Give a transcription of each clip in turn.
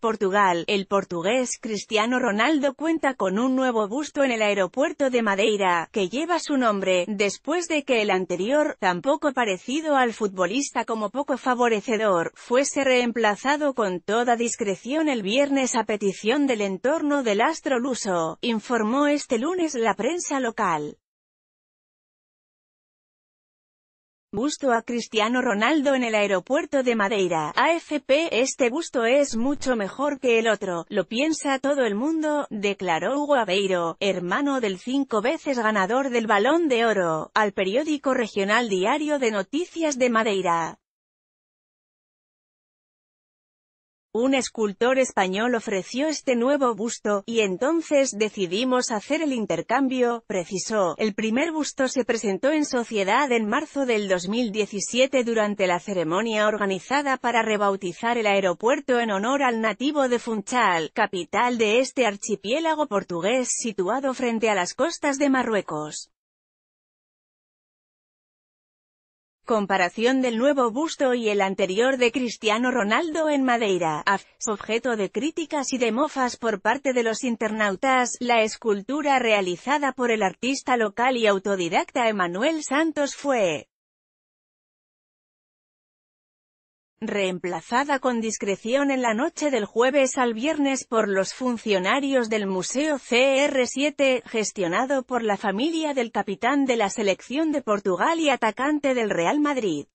Portugal, el portugués Cristiano Ronaldo cuenta con un nuevo busto en el aeropuerto de Madeira, que lleva su nombre, después de que el anterior, tampoco parecido al futbolista como poco favorecedor, fuese reemplazado con toda discreción el viernes a petición del entorno del astro luso, informó este lunes la prensa local. Busto a Cristiano Ronaldo en el aeropuerto de Madeira. AFP, este gusto es mucho mejor que el otro, lo piensa todo el mundo, declaró Hugo Aveiro, hermano del cinco veces ganador del Balón de Oro, al periódico regional Diario de Noticias de Madeira. Un escultor español ofreció este nuevo busto, y entonces decidimos hacer el intercambio, precisó. El primer busto se presentó en sociedad en marzo del 2017 durante la ceremonia organizada para rebautizar el aeropuerto en honor al nativo de Funchal, capital de este archipiélago portugués situado frente a las costas de Marruecos. Comparación del nuevo busto y el anterior de Cristiano Ronaldo en Madeira, objeto de críticas y de mofas por parte de los internautas, la escultura realizada por el artista local y autodidacta Emanuel Santos fue reemplazada con discreción en la noche del jueves al viernes por los funcionarios del Museo CR7, gestionado por la familia del capitán de la selección de Portugal y atacante del Real Madrid.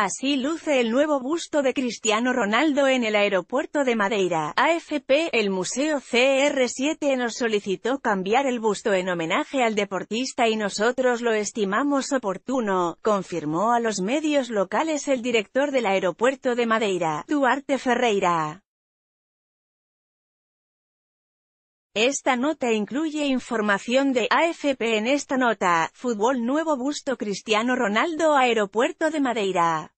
Así luce el nuevo busto de Cristiano Ronaldo en el aeropuerto de Madeira. AFP, el Museo CR7 nos solicitó cambiar el busto en homenaje al deportista y nosotros lo estimamos oportuno, confirmó a los medios locales el director del aeropuerto de Madeira, Duarte Ferreira. Esta nota incluye información de AFP en esta nota, Fútbol Nuevo Busto Cristiano Ronaldo Aeropuerto de Madeira.